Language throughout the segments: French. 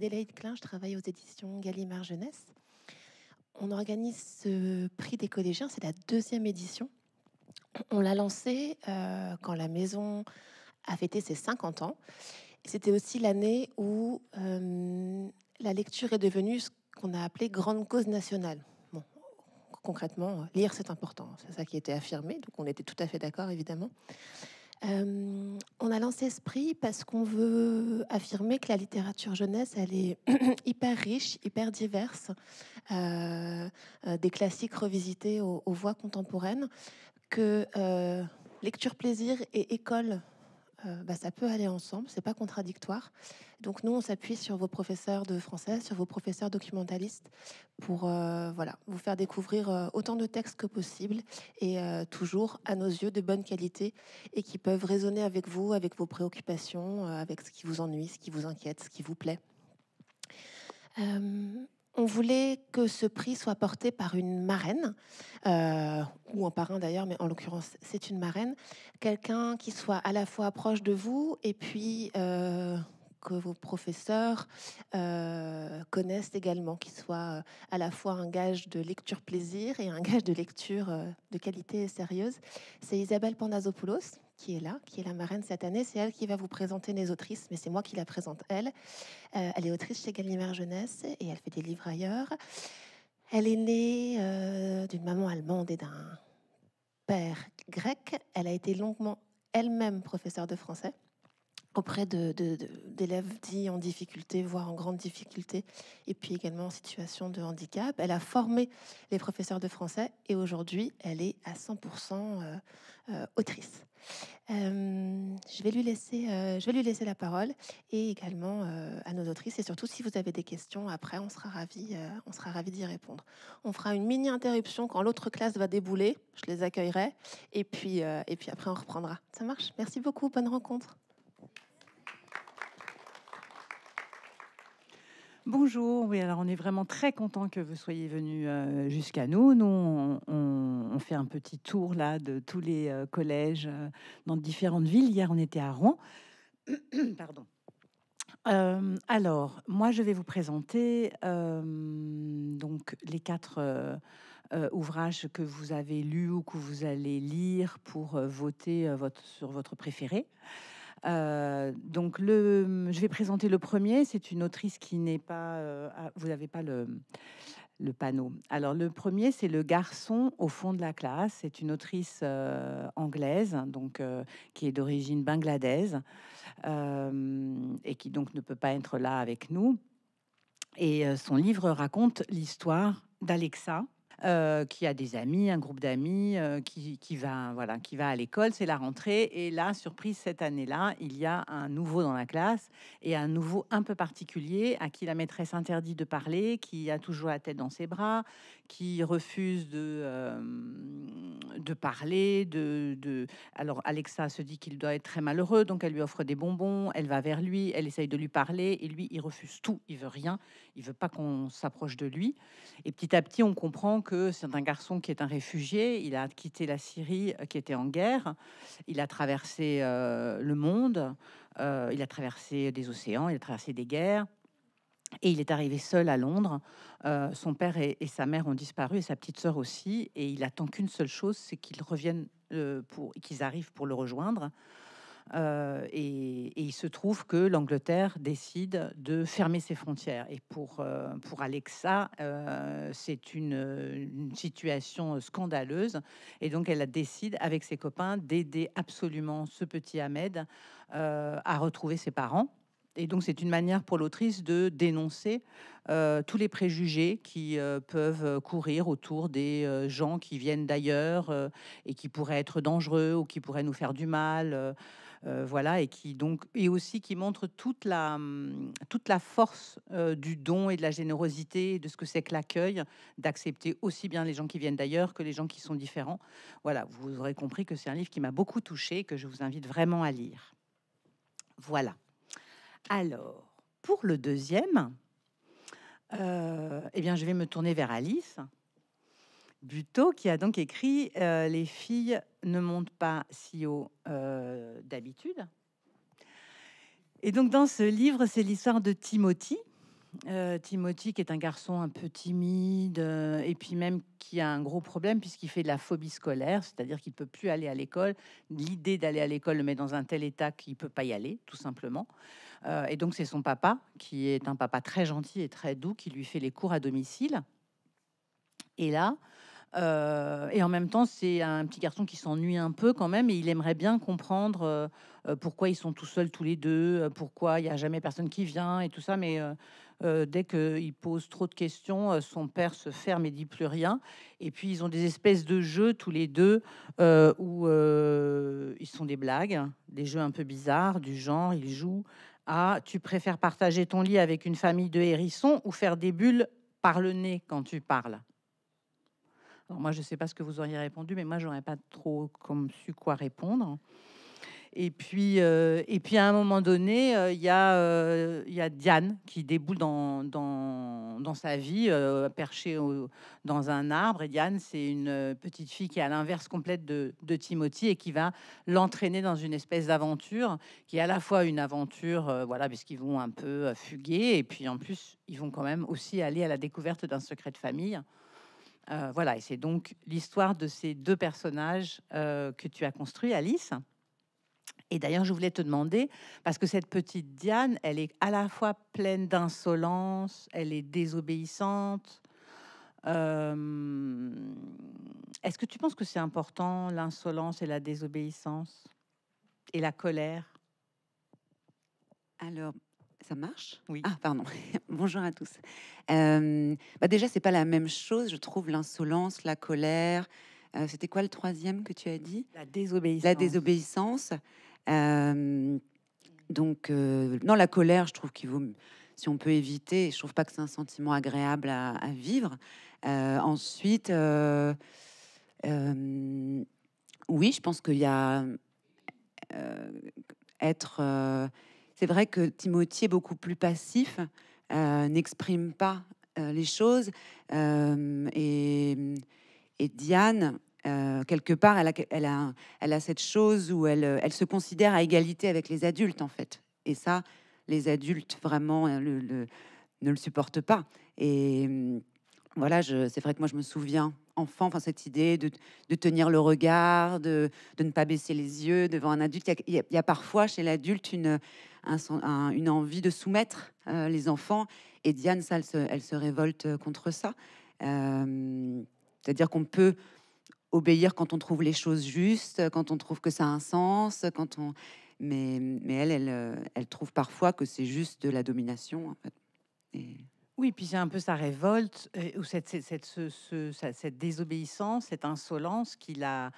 Adélaïde Klein, je travaille aux éditions Gallimard Jeunesse. On organise ce prix des collégiens, c'est la deuxième édition. On l'a lancé euh, quand la maison a fêté ses 50 ans. C'était aussi l'année où euh, la lecture est devenue ce qu'on a appelé grande cause nationale. concrètement, lire c'est important, c'est ça qui était affirmé, donc on était tout à fait d'accord évidemment. Euh, on a lancé esprit parce qu'on veut affirmer que la littérature jeunesse, elle est hyper riche, hyper diverse, euh, euh, des classiques revisités aux, aux voix contemporaines, que lecture plaisir et école euh, bah, ça peut aller ensemble, c'est pas contradictoire. Donc nous, on s'appuie sur vos professeurs de français, sur vos professeurs documentalistes pour euh, voilà, vous faire découvrir euh, autant de textes que possible et toujours, à nos yeux, de bonne qualité et qui peuvent résonner avec vous, avec vos préoccupations, avec ce qui vous ennuie, ce qui vous inquiète, ce qui vous plaît. Euh, on voulait que ce prix soit porté par une marraine, euh, ou un parrain d'ailleurs, mais en l'occurrence, c'est une marraine, quelqu'un qui soit à la fois proche de vous et puis... Euh, que vos professeurs euh, connaissent également, qui soit euh, à la fois un gage de lecture plaisir et un gage de lecture euh, de qualité sérieuse. C'est Isabelle Pandazopoulos qui est là, qui est la marraine cette année. C'est elle qui va vous présenter les autrices, mais c'est moi qui la présente, elle. elle est autrice chez Gallimard Jeunesse et elle fait des livres ailleurs. Elle est née d'une maman allemande et d'un père grec. Elle a été longuement elle-même professeure de français auprès d'élèves de, dits en difficulté, voire en grande difficulté, et puis également en situation de handicap. Elle a formé les professeurs de français et aujourd'hui, elle est à 100% euh, euh, autrice. Euh, je, vais lui laisser, je lui laisser la parole et également à nos autrices. Et surtout, si vous avez des questions, après, on sera ravis, on sera ravi d'y répondre. On fera une mini interruption quand l'autre classe va débouler. Je les accueillerai. Et puis, et puis après, on reprendra. Ça marche Merci beaucoup. Bonne rencontre. Bonjour, oui, alors on est vraiment très content que vous soyez venus euh, jusqu'à nous. Nous, on, fait un petit tour là de tous les euh, collèges euh, dans différentes villes. Hier, on était à Rouen. Pardon. alors, moi, je vais vous présenter donc les quatre ouvrages que vous avez lus ou que vous allez lire pour voter votre, sur votre préféré. Euh, donc je vais présenter le premier. C'est une autrice qui n'est pas. Euh, ah, vous n'avez pas le, panneau. Alors le premier, c'est le garçon au fond de la classe. C'est une autrice euh, anglaise, donc qui est d'origine bangladaise et qui donc ne peut pas être là avec nous. Et son livre raconte l'histoire d'Alexa, euh, qui a des amis, un groupe d'amis, euh, qui, va voilà, qui va à l'école. C'est la rentrée et là, surprise cette année-là, il y a un nouveau dans la classe et un nouveau un peu particulier à qui la maîtresse interdit de parler, qui a toujours la tête dans ses bras, qui refuse de, de parler. De, de, Alors Alexa se dit qu'il doit être très malheureux, donc elle lui offre des bonbons, elle va vers lui, elle essaye de lui parler, et lui, il refuse tout, il veut rien, il veut pas qu'on s'approche de lui. Et petit à petit, on comprend que c'est un garçon qui est un réfugié, il a quitté la Syrie euh, qui était en guerre, il a traversé euh, le monde, euh, il a traversé des océans, il a traversé des guerres. Et il est arrivé seul à Londres. Euh, son père et, sa mère ont disparu et sa petite sœur aussi. Et il attend qu'une seule chose, c'est qu'ils reviennent euh, pour qu'ils arrivent pour le rejoindre. Euh, et, il se trouve que l'Angleterre décide de fermer ses frontières. Et pour, pour Alexa, c'est une, une, situation scandaleuse. Et donc elle décide, avec ses copains, d'aider absolument ce petit Ahmed à retrouver ses parents. Et donc c'est une manière pour l'autrice de dénoncer euh, tous les préjugés qui euh, peuvent euh, courir autour des gens qui viennent d'ailleurs et qui pourraient être dangereux ou qui pourraient nous faire du mal, voilà, et qui donc et aussi qui montre toute la hum, toute la force du don et de la générosité de ce que c'est que l'accueil, d'accepter aussi bien les gens qui viennent d'ailleurs que les gens qui sont différents. Voilà, vous aurez compris que c'est un livre qui m'a beaucoup touchée et que je vous invite vraiment à lire. Voilà. Alors, pour le deuxième, euh, eh bien, je vais me tourner vers Alice Buteau, qui a donc écrit euh, Les filles ne montent pas si haut euh, d'habitude. Et donc, dans ce livre, c'est l'histoire de Timothy, euh, Timothy, qui est un garçon un peu timide, euh, et puis même qui a un gros problème puisqu'il fait de la phobie scolaire, c'est-à-dire qu'il ne peut plus aller à l'école. L'idée d'aller à l'école le met dans un tel état qu'il ne peut pas y aller, tout simplement. Euh, et donc c'est son papa, qui est un papa très gentil et très doux, qui lui fait les cours à domicile. Et là, euh, et en même temps, c'est un petit garçon qui s'ennuie un peu quand même, et il aimerait bien comprendre euh, euh, pourquoi ils sont tout seuls tous les deux, pourquoi il n'y a jamais personne qui vient et tout ça. Mais dès qu'il pose trop de questions, son père se ferme et dit plus rien. Et puis ils ont des espèces de jeux tous les deux où ils sont des blagues, des jeux un peu bizarres du genre ils jouent à tu préfères partager ton lit avec une famille de hérissons ou faire des bulles par le nez quand tu parles moi, je ne sais pas ce que vous auriez répondu, mais moi, j'aurais pas trop comme su quoi répondre. Et puis, euh, et puis à un moment donné, euh, euh, il y, a Diane qui déboule dans, dans, dans sa vie, perchée dans un arbre. Et Diane, c'est une petite fille qui est à l'inverse complète de, de, Timothy et qui va l'entraîner dans une espèce d'aventure qui est à la fois une aventure, voilà, puisqu'ils vont un peu fuguer, et puis en plus, ils vont quand même aussi aller à la découverte d'un secret de famille. Euh, voilà, et c'est donc l'histoire de ces deux personnages euh, que tu as construit, Alice. Et d'ailleurs, je voulais te demander, parce que cette petite Diane, elle est à la fois pleine d'insolence, elle est désobéissante. Euh, est-ce que tu penses que c'est important l'insolence et la désobéissance et la colère Alors, ça marche Oui. Ah, pardon. Bonjour à tous. Euh, bah déjà, c'est pas la même chose, je trouve, l'insolence, la colère. Euh, c'était quoi le troisième que tu as dit La désobéissance. La désobéissance. Euh, donc, euh, non, la colère, je trouve qu'il vaut, si on peut éviter, je trouve pas que c'est un sentiment agréable à, à vivre. ensuite, oui, je pense qu'il y a être c'est vrai que Timothy est beaucoup plus passif, euh, n'exprime pas euh, les choses. Euh, et, Diane, quelque part, elle a, elle, a, elle a, cette chose où elle, elle, se considère à égalité avec les adultes, en fait. Et ça, les adultes, vraiment, le, ne le supportent pas. Et mm, voilà, c'est vrai que moi, je me souviens enfant, enfin cette idée de, de tenir le regard, de, de, ne pas baisser les yeux devant un adulte. il y a parfois chez l'adulte une, une envie de soumettre euh, les enfants. Et Diane, elle se, révolte euh, contre ça. Euh, c'est-à-dire qu'on peut obéir quand on trouve les choses justes, quand on trouve que ça a un sens, quand on... Mais, elle, elle, elle trouve parfois que c'est juste de la domination. Oui, puis c'est un peu sa révolte, ou cette, cette désobéissance, cette insolence qu'il a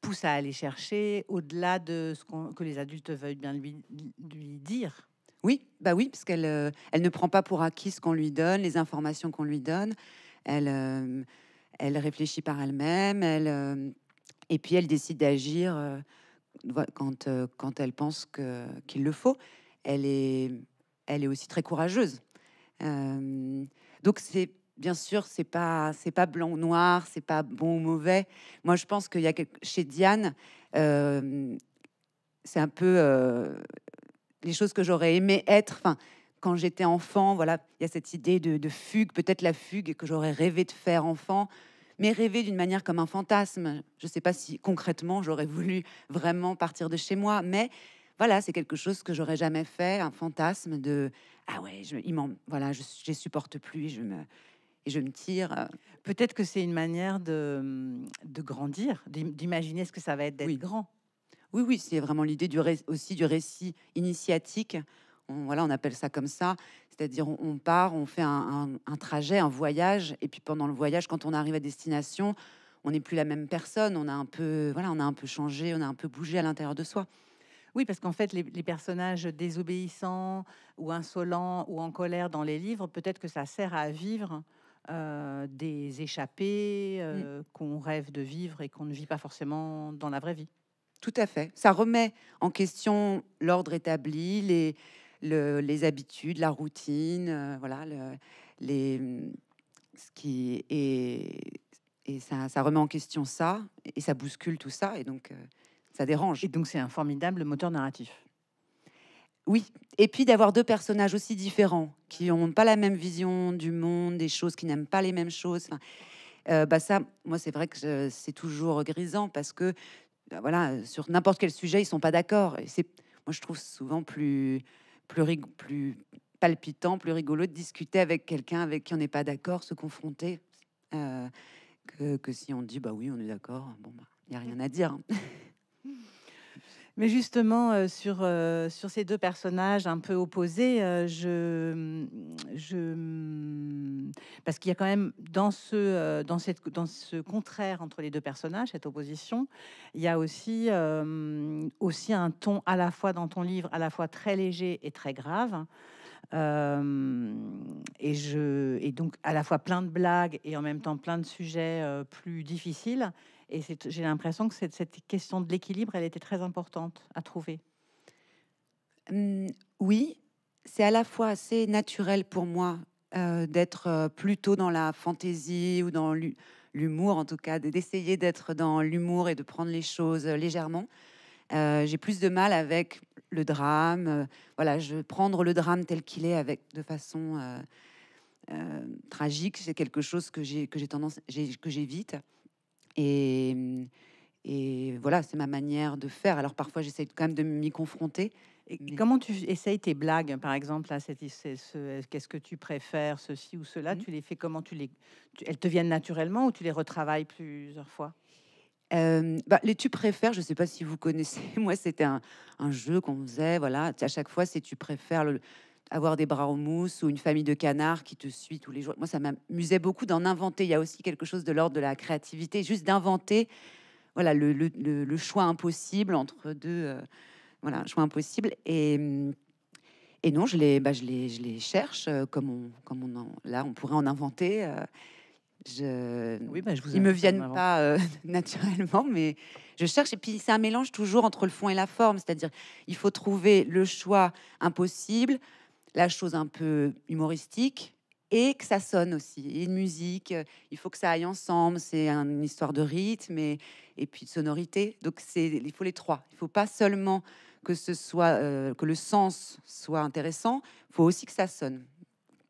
pousse à aller chercher au-delà de ce que les adultes veulent bien lui, lui dire. Oui, bah oui, parce qu'elle euh, elle ne prend pas pour acquis ce qu'on lui donne, les informations qu'on lui donne. Elle, euh, elle réfléchit par elle-même, elle, euh, et puis elle décide d'agir quand, quand elle pense qu'il le faut. Elle est, elle est aussi très courageuse. donc c'est bien sûr, c'est pas c'est pas blanc ou noir, c'est pas bon ou mauvais. Moi, je pense qu'il y a chez Diane, euh, c'est un peu euh, les choses que j'aurais aimé être. Enfin, quand j'étais enfant, voilà, il y a cette idée de, fugue, peut-être la fugue que j'aurais rêvé de faire enfant, mais rêver d'une manière comme un fantasme. Je ne sais pas si concrètement j'aurais voulu vraiment partir de chez moi, mais voilà, c'est quelque chose que j'aurais jamais fait, un fantasme de ah ouais, je, il voilà, je, je supporte plus, je me, et je me tire. Euh. Peut-être que c'est une manière de, mm, grandir, d'imaginer ce que ça va être d'être grand. Oui, oui, c'est vraiment l'idée du aussi du récit initiatique. On, voilà, on appelle ça comme ça. C'est-à-dire, on, part, on fait un, trajet, un voyage, et puis pendant le voyage, quand on arrive à destination, on n'est plus la même personne. On a un peu, voilà, on a un peu changé, on a un peu bougé à l'intérieur de soi. Oui, parce qu'en fait, les, les, personnages désobéissants ou insolents ou en colère dans les livres, peut-être que ça sert à vivre euh, des échappées euh, mm. qu'on rêve de vivre et qu'on ne vit pas forcément dans la vraie vie. Tout à fait. Ça remet en question l'ordre établi, les, les habitudes, la routine, euh, voilà, les, ce qui est, et ça, ça, remet en question ça et ça bouscule tout ça et donc ça dérange. Et donc c'est un formidable moteur narratif. Oui, et puis d'avoir deux personnages aussi différents, qui n'ont pas la même vision du monde, des choses, qui n'aiment pas les mêmes choses. Euh, bah ça, moi, c'est vrai que c'est toujours grisant parce que, bah voilà, sur n'importe quel sujet, ils sont pas d'accord. Et c'est, moi, je trouve souvent plus, plus, plus palpitant, plus rigolo de discuter avec quelqu'un avec qui on n'est pas d'accord, se confronter, euh, que, si on dit, bah oui, on est d'accord. Bon, bah, il bah, n'y a rien à dire. Hein. Mais justement, euh, sur, euh, sur ces deux personnages un peu opposés, euh, je, je, mm, parce qu'il y a quand même dans ce, dans, cette, dans ce contraire entre les deux personnages, cette opposition, il y a aussi, aussi un ton à la fois dans ton livre, à la fois très léger et très grave. et, je, et donc à la fois plein de blagues et en même temps plein de sujets plus difficiles et j'ai l'impression que cette, question de l'équilibre, elle était très importante à trouver. Mmh, oui, c'est à la fois assez naturel pour moi euh, d'être euh, plutôt dans la fantaisie ou dans l'humour, en tout cas, d'essayer d'être dans l'humour et de prendre les choses euh, légèrement. j'ai plus de mal avec le drame. voilà, je prendre le drame tel qu'il est avec de façon tragique, c'est quelque chose que j'ai que j'ai tendance que j'évite. Et, mmh, et voilà, c'est ma manière de faire. Alors parfois, j'essaie quand même de m'y confronter. Comment tu essayes tes blagues, par exemple, là, qu'est-ce que tu préfères, ceci ou cela mmh. Tu les fais comment tu les, Elles te viennent naturellement ou tu les retravailles plusieurs fois bah, les tu préfères, je ne sais pas si vous connaissez, moi c'était un, jeu qu'on faisait, voilà, à chaque fois c'est tu préfères le, avoir des bras en mousse ou une famille de canards qui te suit tous les jours. Moi, ça m'amusait beaucoup d'en inventer. Il y a aussi quelque chose de l'ordre de la créativité, juste d'inventer voilà, le, choix impossible entre deux. Euh, voilà, choix impossible. Et, mm, non, je les, bah, cherche euh, comme on, comme on là, on pourrait en inventer. Euh, je, bah, ils me viennent pas naturellement, mais je cherche. Et puis c'est un mélange toujours entre le fond et la forme, c'est-à-dire il faut trouver le choix impossible, la chose un peu humoristique et que ça sonne aussi. une musique, euh, il faut que ça aille ensemble. C'est une histoire de rythme et, et puis de sonorité. Donc c'est, il faut les trois. Il ne faut pas seulement que ce soit euh, que le sens soit intéressant. Il faut aussi que ça sonne.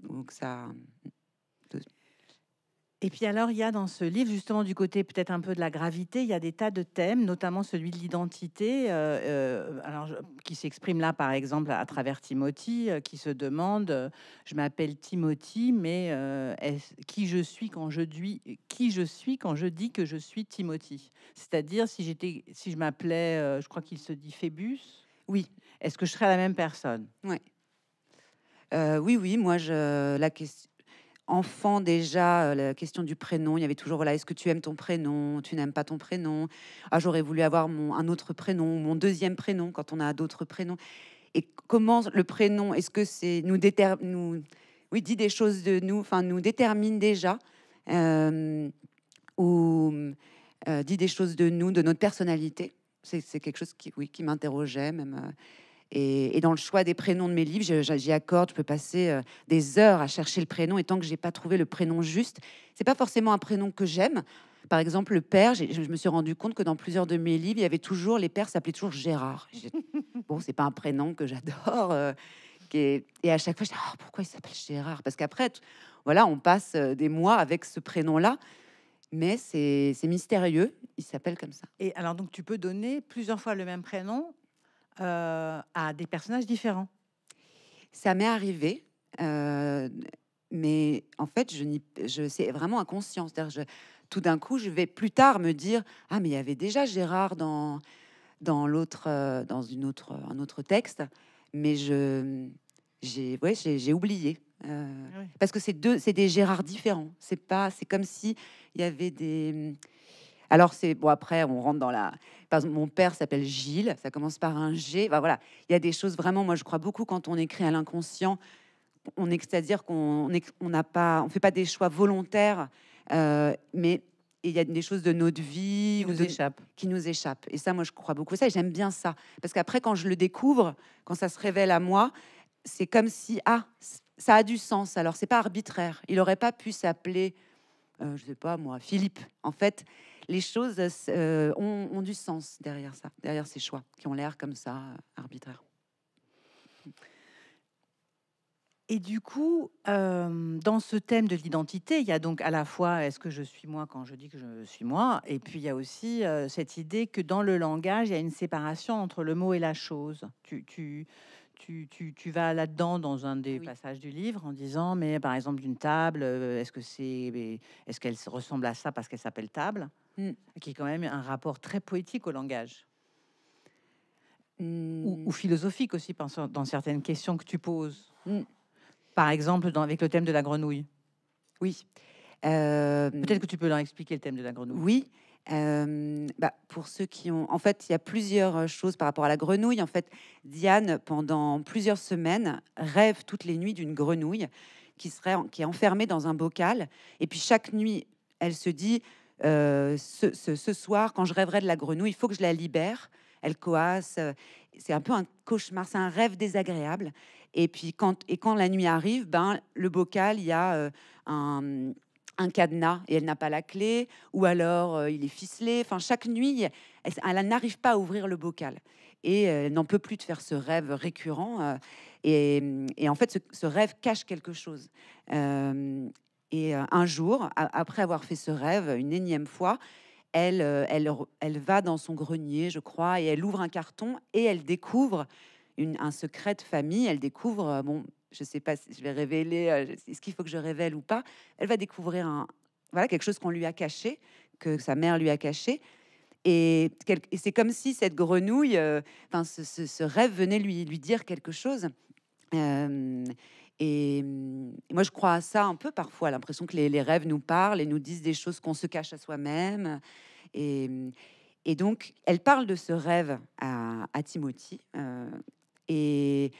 Donc ça. Et puis alors, il y a dans ce livre, justement, du côté peut-être un peu de la gravité, il y a des tas de thèmes, notamment celui de l'identité, euh, euh, alors, qui s'exprime là, par exemple, à travers Timothy, euh, qui se demande, je m'appelle Timothy, mais qui, je suis quand je dis, qui je suis quand je dis que je suis Timothy C'est-à-dire, si, j'étais, si je m'appelais, je crois qu'il se dit Phébus, oui, est-ce que je serais la même personne Oui. oui, oui, moi, je, la question enfant déjà, euh, la question du prénom, il y avait toujours voilà, est-ce que tu aimes ton prénom Tu n'aimes pas ton prénom ah, j'aurais voulu avoir un autre prénom, mon deuxième prénom quand on a d'autres prénoms. Et comment le prénom, est-ce que c'est nous, détermine nous oui, dit des choses de nous, enfin nous détermine déjà euh, ou euh, dit des choses de nous, de notre personnalité. C'est quelque chose qui, oui, qui m'interrogeait même. Et, dans le choix des prénoms de mes livres, j'y accorde, je peux passer euh, des heures à chercher le prénom, et tant que je j'ai pas trouvé le prénom juste, c'est pas forcément un prénom que j'aime. Par exemple, le père, je me suis rendu compte que dans plusieurs de mes livres, il y avait toujours les pères s'appelaient toujours Gérard. Bon, c'est pas un prénom que j'adore. Euh, et, à chaque fois, je dis oh, pourquoi il s'appelle Gérard Parce qu'après, voilà, on passe euh, des mois avec ce prénom-là mais c'est mystérieux. Il s'appelle comme ça. Et alors, donc, tu peux donner plusieurs fois le même prénom euh, à des personnages différents Ça m'est arrivé. Euh, mais en fait, je, je c'est vraiment inconscient. Je, tout d'un coup, je vais plus tard me dire ah mais il y avait déjà Gérard dans dans l'autre euh, dans une autre un autre texte, mais je j'ai ouais, j'ai oublié parce que c'est deux c'est des Gérard différents. C'est pas c'est comme si il y avait des alors c'est bon après on rentre dans la mon père s'appelle Gilles, ça commence par un G. voilà, il y a des choses vraiment, moi je crois beaucoup quand on écrit à l'inconscient, on est, c'est-à-dire qu'on on n'a pas, on fait pas des choix volontaires, euh, mais il y a des choses de notre vie qui nous, échappent. Et ça, moi, je crois beaucoup ça et j'aime bien ça. Parce qu'après, quand je le découvre, quand ça se révèle à moi, c'est comme si, ah, ça a du sens. Alors, c'est pas arbitraire. Il n'aurait pas pu s'appeler, je euh, je sais pas moi, Philippe. En fait, les choses euh, ont, du sens derrière ça, derrière ces choix qui ont l'air comme ça, euh, arbitraires. Et du coup, euh, dans ce thème de l'identité, il y a donc à la fois est-ce que je suis moi quand je dis que je suis moi, et puis il y a aussi cette idée que dans le langage, il y a une séparation entre le mot et la chose. Tu, vas là-dedans dans un des passages du livre en disant, mais par exemple d'une table, est-ce que c'est, est-ce qu'elle ressemble à ça parce qu'elle s'appelle table Hmm. qui est quand même un rapport très poétique au langage. Hmm. Ou, philosophique aussi, dans certaines questions que tu poses. Hmm. Par exemple, dans, avec le thème de la grenouille. Oui. Euh, peut-être que tu peux leur expliquer le thème de la grenouille. Oui. Euh, bah, pour ceux qui ont, en fait, il y a plusieurs euh, choses par rapport à la grenouille. En fait, Diane, pendant plusieurs semaines, rêve toutes les nuits d'une grenouille qui serait, qui est enfermée dans un bocal. Et puis chaque nuit, elle se dit, euh, ce, soir, quand je rêverai de la grenouille, il faut que je la libère. Elle coasse. Euh, c'est un peu un cauchemar, c'est un rêve désagréable. Et puis quand, et quand la nuit arrive, ben, le bocal, il y a euh, un, cadenas et elle n'a pas la clé, ou alors il est ficelé. Enfin, chaque nuit, elle, n'arrive pas à ouvrir le bocal. Et elle n'en peut plus de faire ce rêve récurrent. Et, en fait, ce, rêve cache quelque chose. Et euh, un jour, après avoir fait ce rêve une énième fois, elle, euh, elle, elle va dans son grenier, je crois, et elle ouvre un carton et elle découvre un secret de famille. Elle découvre, euh, bon, je ne sais pas si je vais révéler, est-ce qu'il faut que je révèle ou pas. Elle va découvrir un, voilà, quelque chose qu'on lui a caché, que sa mère lui a caché. Et, c'est comme si cette grenouille, enfin, ce, ce, rêve venait lui, lui dire quelque chose. Mmh, et, moi, je crois à ça un peu parfois, l'impression que les, rêves nous parlent et nous disent des choses qu'on se cache à soi-même. Et, mmh, donc, elle parle de ce rêve à, à Timothy. Euh, et,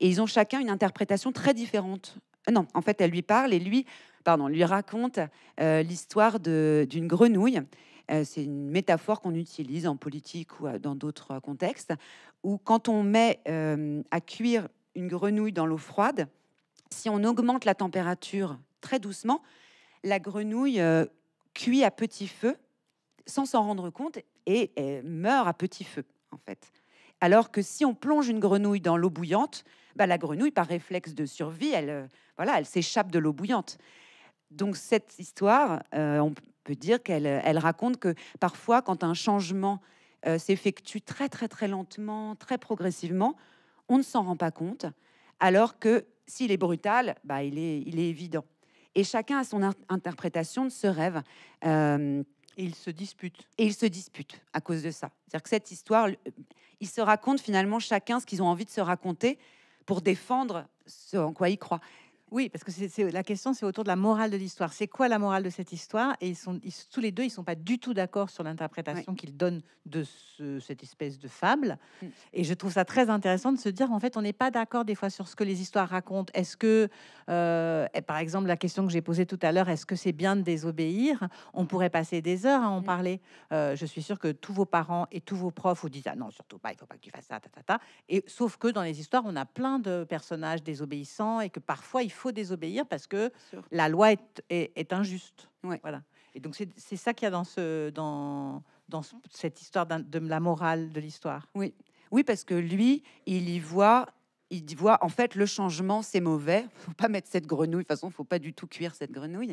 ils ont chacun une interprétation très différente. Euh, non, en fait, elle lui parle et lui, pardon, lui raconte euh, l'histoire d'une grenouille. c'est une métaphore qu'on utilise en politique ou dans d'autres contextes, où quand on met à cuire une grenouille dans l'eau froide, si on augmente la température très doucement, la grenouille euh, cuit à petit feu sans s'en rendre compte et, meurt à petit feu, en fait. Alors que si on plonge une grenouille dans l'eau bouillante, bah, la grenouille, par réflexe de survie, elle euh, voilà, elle s'échappe de l'eau bouillante. Donc cette histoire, euh, on peut dire qu'elle raconte que parfois, quand un changement s'effectue très très très lentement, très progressivement, on ne s'en rend pas compte, alors que s'il est brutal, bah, il, est, il est évident. Et chacun a son interprétation de ce rêve. Euh, et ils se disputent. Et ils se disputent à cause de ça. C'est-à-dire que cette histoire, ils se racontent finalement chacun ce qu'ils ont envie de se raconter pour défendre ce en quoi ils croient. Oui, parce que la question, c'est autour de la morale de l'histoire. C'est quoi la morale de cette histoire Et ils sont, tous les deux, ils ne sont pas du tout d'accord sur l'interprétation qu'ils donnent de cette espèce de fable. Mm. Et je trouve ça très intéressant de se dire, en fait, on n'est pas d'accord des fois sur ce que les histoires racontent. Est-ce que, euh, par exemple, la question que j'ai posée tout à l'heure, est-ce que c'est bien de désobéir On pourrait passer des heures à en mm. parler. Euh, je suis sûre que tous vos parents et tous vos profs vous disent, ah non, surtout pas, il ne faut pas que tu fasses ça, ta, ta, ta. Et sauf que dans les histoires, on a plein de personnages désobéissants et que parfois, il faut faut désobéir parce que la loi est, est, injuste. Ouais. Voilà. Et donc c'est ça qu'il y a dans, ce, dans, dans cette histoire de la morale de l'histoire. Oui. oui, parce que lui, il y voit il voit en fait le changement, c'est mauvais. Faut pas mettre cette grenouille. De toute façon, faut pas du tout cuire cette grenouille.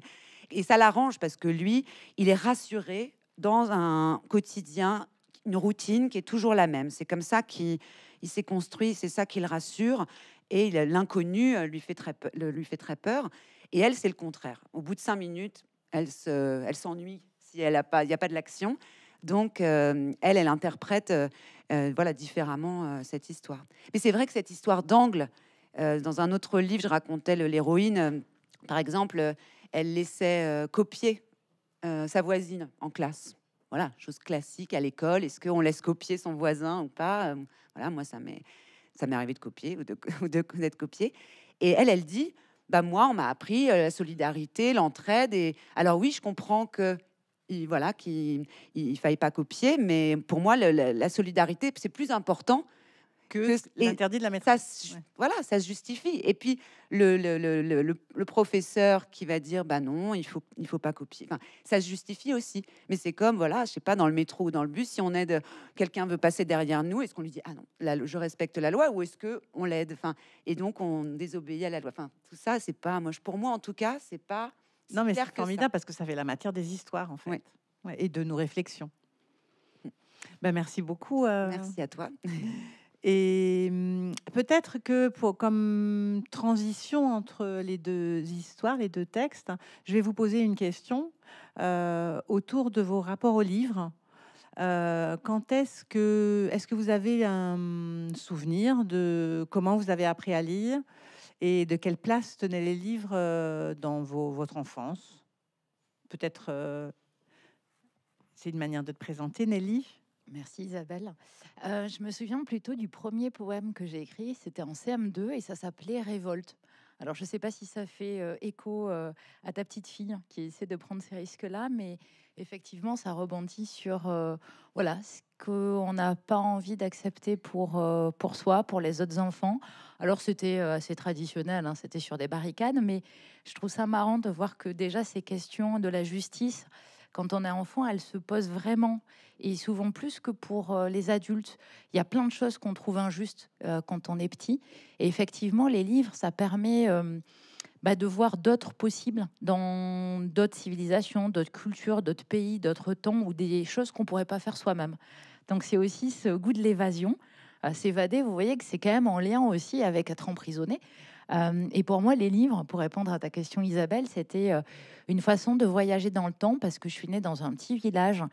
Et ça l'arrange parce que lui, il est rassuré dans un quotidien, une routine qui est toujours la même. C'est comme ça qu'il s'est construit. C'est ça qui le rassure et l'inconnu euh, lui, fait très peur, lui fait très peur. Et elle, c'est le contraire. Au bout de cinq minutes, elle s'ennuie se, elle si elle a pas, il n'y a pas de l'action. Donc, euh, elle, elle interprète euh, voilà, différemment cette histoire. Mais c'est vrai que cette histoire d'angle, dans un autre livre, je racontais l'héroïne, par exemple, elle laissait copier sa voisine en classe. Voilà, chose classique à l'école. Est-ce qu'on laisse copier son voisin ou pas Voilà, moi, ça m'est ça m'est arrivé de copier ou de, connaître copier. Et elle, elle dit bah moi, on m'a appris euh, la solidarité, l'entraide. Et alors oui, je comprends que voilà qu'il il, fallait pas copier, mais pour moi, la, la solidarité, c'est plus important que l'interdit de la maîtresse. Voilà, ça se justifie. Et puis le, le, professeur qui va dire bah non, il faut il faut pas copier. Enfin, ça se justifie aussi. Mais c'est comme voilà, je sais pas dans le métro ou dans le bus, si on aide quelqu'un veut passer derrière nous, est-ce qu'on lui dit ah non, je respecte la loi ou est-ce que on l'aide Enfin, et donc on désobéit à la loi. Enfin, tout ça, c'est pas moi. Pour moi, en tout cas, c'est pas non, mais c'est formidable parce que ça fait la matière des histoires, en fait, et de nos réflexions. Mm. Ben, merci beaucoup. Euh, merci à toi. Et hum, peut-être que pour, comme transition entre les deux histoires, les deux textes, je vais vous poser une question euh, autour de vos rapports au livre. Euh, quand est-ce que, est-ce que vous avez un hum, souvenir de comment vous avez appris à lire et de quelle place tenaient les livres euh, dans votre enfance Peut-être, que c'est une manière de te présenter, Nelly. Merci Isabelle. Euh, je me souviens plutôt du premier poème que j'ai écrit, c'était en CM2 et ça s'appelait Révolte. Alors je ne sais pas si ça fait euh, écho euh, à ta petite fille qui essaie de prendre ces risques-là, mais effectivement ça rebondit sur voilà ce qu'on n'a pas envie d'accepter pour, pour soi, pour les autres enfants. Alors c'était assez traditionnel, hein, c'était sur des barricades, mais je trouve ça marrant de voir que déjà ces questions de la justice, quand on est enfant, elle se pose vraiment, et souvent plus que pour euh, les adultes. Il y a plein de choses qu'on trouve injustes euh, quand on est petit. Et effectivement, les livres, ça permet... Euh, bah, de voir d'autres possibles dans d'autres civilisations, d'autres cultures, d'autres pays, d'autres temps ou des choses qu'on pourrait pas faire soi-même. Donc c'est aussi ce goût de l'évasion, s'évader. Vous voyez que c'est quand même en lien aussi avec être emprisonné. Euh, et pour moi, les livres, pour répondre à ta question Isabelle, c'était euh, une façon de voyager dans le temps parce que je suis née dans un petit village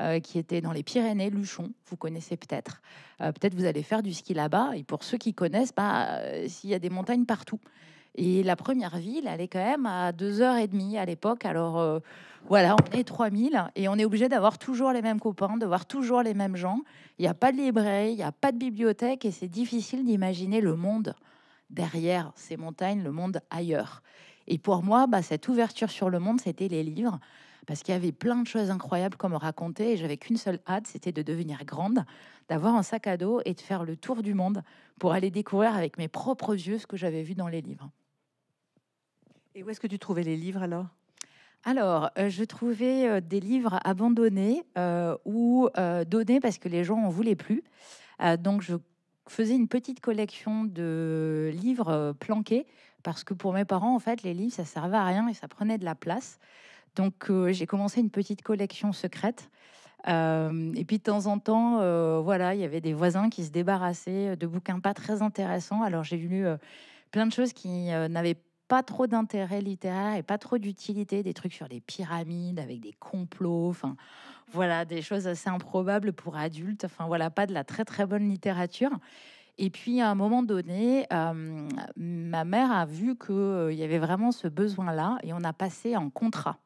euh, qui était dans les Pyrénées, Luchon, vous connaissez peut-être. peut-être vous allez faire du ski là-bas. Et pour ceux qui connaissent, bah, s'il y a des montagnes partout. Et la première ville, elle est quand même à 2h30 à l'époque. Alors voilà, on est 3000 et on est obligé d'avoir toujours les mêmes copains, de voir toujours les mêmes gens. Il n'y a pas de librairie, il n'y a pas de bibliothèque et c'est difficile d'imaginer le monde derrière ces montagnes, le monde ailleurs. Et pour moi, bah, cette ouverture sur le monde, c'était les livres, parce qu'il y avait plein de choses incroyables comme me et j'avais qu'une seule hâte, c'était de devenir grande, d'avoir un sac à dos et de faire le tour du monde pour aller découvrir avec mes propres yeux ce que j'avais vu dans les livres. Et où est-ce que tu trouvais les livres alors alors, euh, je trouvais euh, des livres abandonnés euh, ou donnés parce que les gens en voulaient plus. donc, je faisais une petite collection de livres euh, planqués parce que pour mes parents, en fait, les livres, ça servait à rien et ça prenait de la place. Donc, euh, j'ai commencé une petite collection secrète. Euh, et puis, de temps en temps, voilà, il y avait des voisins qui se débarrassaient de bouquins pas très intéressants. Alors, j'ai lu plein de choses qui n'avaient pas trop d'intérêt littéraire et pas trop d'utilité, des trucs sur les pyramides avec des complots, enfin voilà, des choses assez improbables pour adultes, enfin voilà, pas de la très très bonne littérature. Et puis à un moment donné, ma mère a vu qu'il euh, il y avait vraiment ce besoin-là et on a passé en contrat.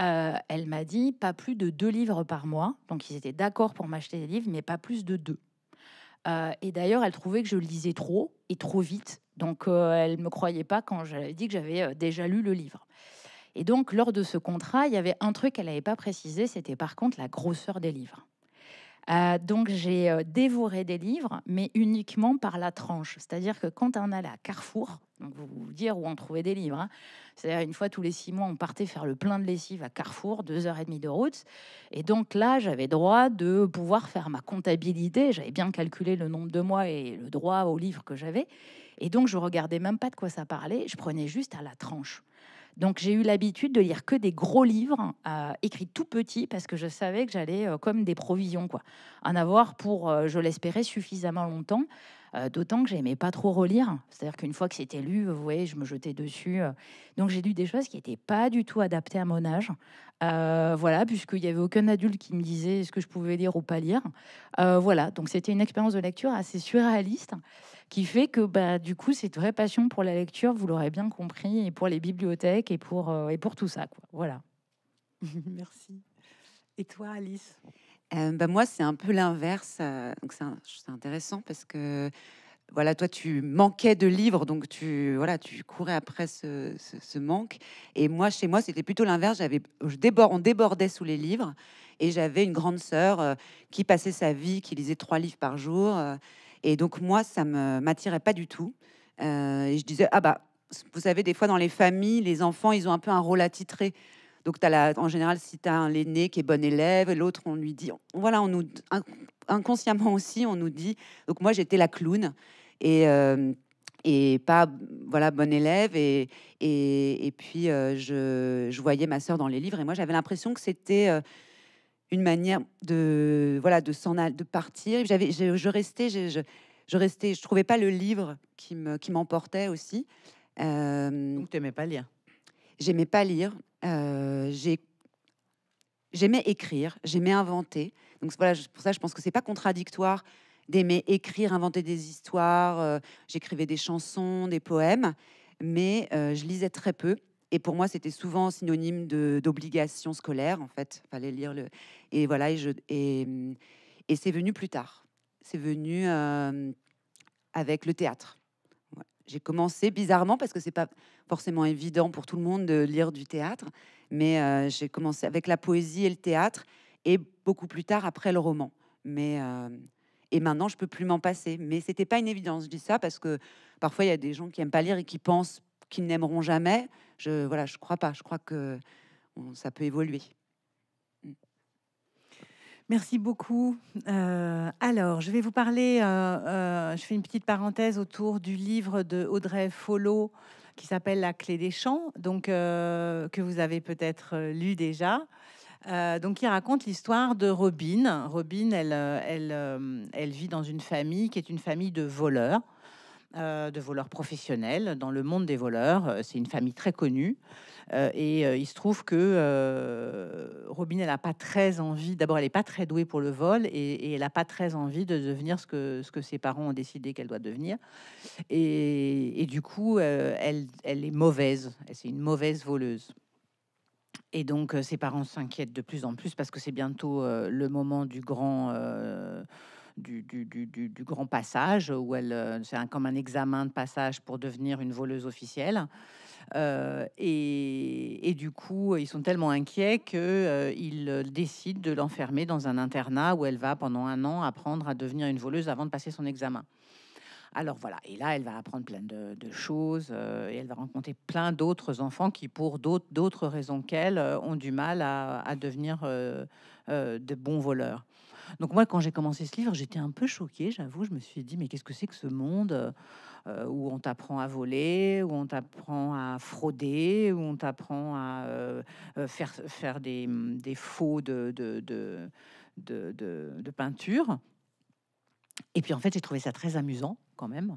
Euh, elle m'a dit pas plus de deux livres par mois, donc ils étaient d'accord pour m'acheter des livres, mais pas plus de deux. Euh, et d'ailleurs, elle trouvait que je lisais trop et trop vite donc euh, elle ne me croyait pas quand j'avais dit que j'avais euh, déjà lu le livre. Et donc lors de ce contrat, il y avait un truc qu'elle n'avait pas précisé, c'était par contre la grosseur des livres. Euh, donc j'ai dévoré des livres, mais uniquement par la tranche. C'est-à-dire que quand on allait à Carrefour, vous vous dire où on trouvait des livres, hein, c'est-à-dire une fois tous les six mois, on partait faire le plein de lessive à Carrefour, deux heures et demie de route. Et donc là, j'avais droit de pouvoir faire ma comptabilité. J'avais bien calculé le nombre de mois et le droit aux livres que j'avais. Et donc, je regardais même pas de quoi ça parlait, je prenais juste à la tranche. Donc j'ai eu l'habitude de lire que des gros livres euh, écrits tout petits parce que je savais que j'allais euh, comme des provisions quoi, en avoir pour, euh, je l'espérais, suffisamment longtemps. D'autant que j'aimais pas trop relire, c'est-à-dire qu'une fois que c'était lu, vous voyez, je me jetais dessus. Donc j'ai lu des choses qui n'étaient pas du tout adaptées à mon âge, voilà, puisqu'il n'y avait aucun adulte qui me disait ce que je pouvais lire ou pas lire. voilà, donc c'était une expérience de lecture assez surréaliste qui fait que bah, du coup, cette vraie passion pour la lecture, vous l'aurez bien compris, et pour les bibliothèques, et pour, euh, et pour tout ça. Quoi. Voilà. Merci. Et toi, Alice euh, bah, Moi, c'est un peu l'inverse. Euh, donc, c'est intéressant parce que voilà, toi, tu manquais de livres, donc tu, voilà, tu courais après ce, ce, manque. Et moi, chez moi, c'était plutôt l'inverse. J'avais, je débord, on débordait sous les livres, et j'avais une grande sœur qui passait sa vie, qui lisait trois livres par jour, et donc, moi, ça ne m'attirait pas du tout. Euh, et je disais, ah bah, vous savez, des fois, dans les familles, les enfants, ils ont un peu un rôle attitré. Donc, en général, si tu as l'aîné qui est bon élève, l'autre, on lui dit, voilà, on nous, inconsciemment aussi, on nous dit. Donc, moi, j'étais la clown et, euh, et pas, voilà, bon élève. Et, et, puis, euh, je, je, voyais ma sœur dans les livres et moi, j'avais l'impression que c'était une manière de voilà de s'en de partir. J'avais je, restais je, je, restais je trouvais pas le livre qui me qui m'emportait aussi. Euh, Donc t'aimais pas lire. J'aimais pas lire. Euh, j'ai j'aimais écrire, j'aimais inventer. Donc voilà pour ça je pense que c'est pas contradictoire d'aimer écrire, inventer des histoires. Euh, j'écrivais des chansons, des poèmes, mais euh, je lisais très peu. Et pour moi, c'était souvent synonyme d'obligation scolaire, en fait. Fallait lire le. Et voilà, et, et, c'est venu plus tard. C'est venu euh, avec le théâtre. J'ai commencé bizarrement parce que c'est pas forcément évident pour tout le monde de lire du théâtre, mais euh, j'ai commencé avec la poésie et le théâtre, et beaucoup plus tard après le roman. Mais euh, et maintenant je peux plus m'en passer. Mais c'était pas une évidence. Je dis ça parce que parfois il y a des gens qui aiment pas lire et qui pensent qu'ils n'aimeront jamais. Je voilà, je crois pas. Je crois que ça peut évoluer. Mm. Merci beaucoup. Euh, alors, je vais vous parler, euh, euh, je fais une petite parenthèse autour du livre de Audrey qui s'appelle La clé des champs, donc, que vous avez peut-être lu déjà. donc, qui raconte l'histoire de Robin. Robin, elle, elle vit dans une famille qui est une famille de voleurs. Euh, de voleurs professionnels. Dans le monde des voleurs, euh, c'est une famille très connue. Euh, et il se trouve que Robin, elle n'a pas très envie, d'abord, elle n'est pas très douée pour le vol, et, elle n'a pas très envie de devenir ce que, ce que ses parents ont décidé qu'elle doit devenir. Et, du coup, elle, elle est mauvaise, c'est une mauvaise voleuse. Et donc, ses parents s'inquiètent de plus en plus parce que c'est bientôt le moment du grand, du, grand passage, où elle, euh, c'est comme un examen de passage pour devenir une voleuse officielle. Euh, et, du coup, ils sont tellement inquiets qu'ils euh, décident de l'enfermer dans un internat où elle va pendant un an apprendre à devenir une voleuse avant de passer son examen. Alors voilà, et là, elle va apprendre plein de, choses et elle va rencontrer plein d'autres enfants qui, pour d'autres, raisons qu'elle, ont du mal à devenir de bons voleurs. Donc moi, quand j'ai commencé ce livre, j'étais un peu choquée, j'avoue. Je me suis dit, mais qu'est-ce que c'est que ce monde euh, où on t'apprend à voler, où on t'apprend à frauder, où on t'apprend à euh, euh, faire, faire des, des faux de, de, de peinture. Et puis en fait, j'ai trouvé ça très amusant quand même.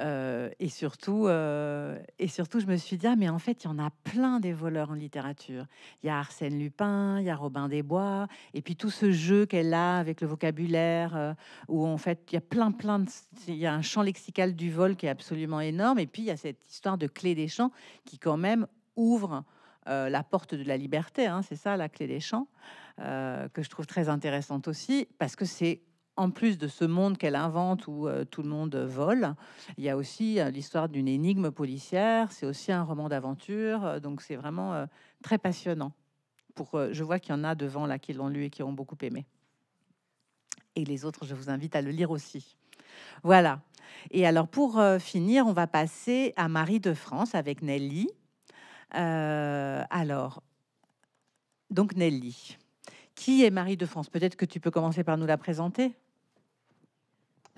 Euh, et, surtout, euh, et surtout, je me suis dit, ah, mais en fait, il y en a plein des voleurs en littérature. Il y a Arsène Lupin, il y a Robin des Bois, et puis tout ce jeu qu'elle a avec le vocabulaire, euh, où en fait, il y a plein, plein de... Il y a un champ lexical du vol qui est absolument énorme, et puis il y a cette histoire de clé des champs qui quand même ouvre la porte de la liberté, hein, c'est ça la clé des champs, que je trouve très intéressante aussi, parce que c'est en plus de ce monde qu'elle invente où euh, tout le monde vole, il y a aussi euh, l'histoire d'une énigme policière. C'est aussi un roman d'aventure. Euh, donc c'est vraiment très passionnant. Pour, je vois qu'il y en a devant là qui l'ont lu et qui ont beaucoup aimé. Et les autres, je vous invite à le lire aussi. Voilà. Et alors pour finir, on va passer à Marie de France avec Nelly. alors, donc Nelly. Qui est Marie de France Peut-être que tu peux commencer par nous la présenter.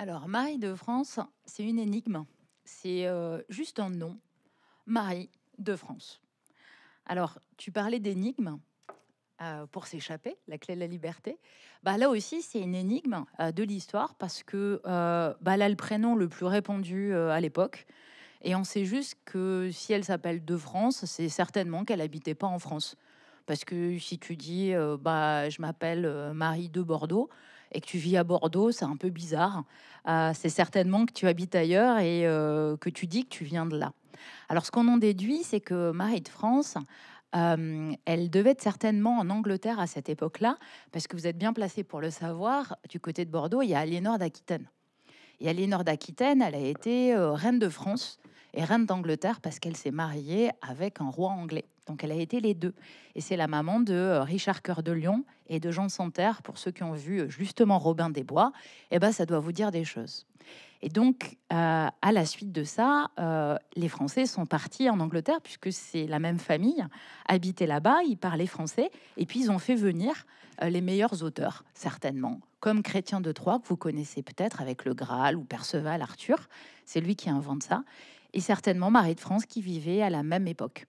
Alors, Marie de France, c'est une énigme. C'est euh, juste un nom. Marie de France. Alors, tu parlais d'énigme. Euh, pour s'échapper, la clé de la liberté. Bah, là aussi, c'est une énigme euh, de l'histoire parce que bah, là, le prénom le plus répandu à l'époque, et on sait juste que si elle s'appelle de France, c'est certainement qu'elle n'habitait pas en France. Parce que si tu dis, bah, je m'appelle Marie de Bordeaux, et que tu vis à Bordeaux, c'est un peu bizarre. Euh, c'est certainement que tu habites ailleurs et euh, que tu dis que tu viens de là. Alors ce qu'on en déduit, c'est que Marie de France, euh, elle devait être certainement en Angleterre à cette époque-là, parce que vous êtes bien placé pour le savoir, du côté de Bordeaux, il y a Aliénor d'Aquitaine. Et Aliénor d'Aquitaine, elle a été reine de France et reine d'Angleterre parce qu'elle s'est mariée avec un roi anglais. Donc elle a été les deux. Et c'est la maman de euh, Richard Coeur de Lion et de Jean Santerre. Pour ceux qui ont vu euh, justement Robin des Bois, eh ben, ça doit vous dire des choses. Et donc, euh, à la suite de ça, les Français sont partis en Angleterre, puisque c'est la même famille, habitaient là-bas, ils parlaient français, et puis ils ont fait venir les meilleurs auteurs, certainement, comme Chrétien de Troyes, que vous connaissez peut-être avec le Graal ou Perceval, Arthur, c'est lui qui invente ça, et certainement Marie de France qui vivait à la même époque.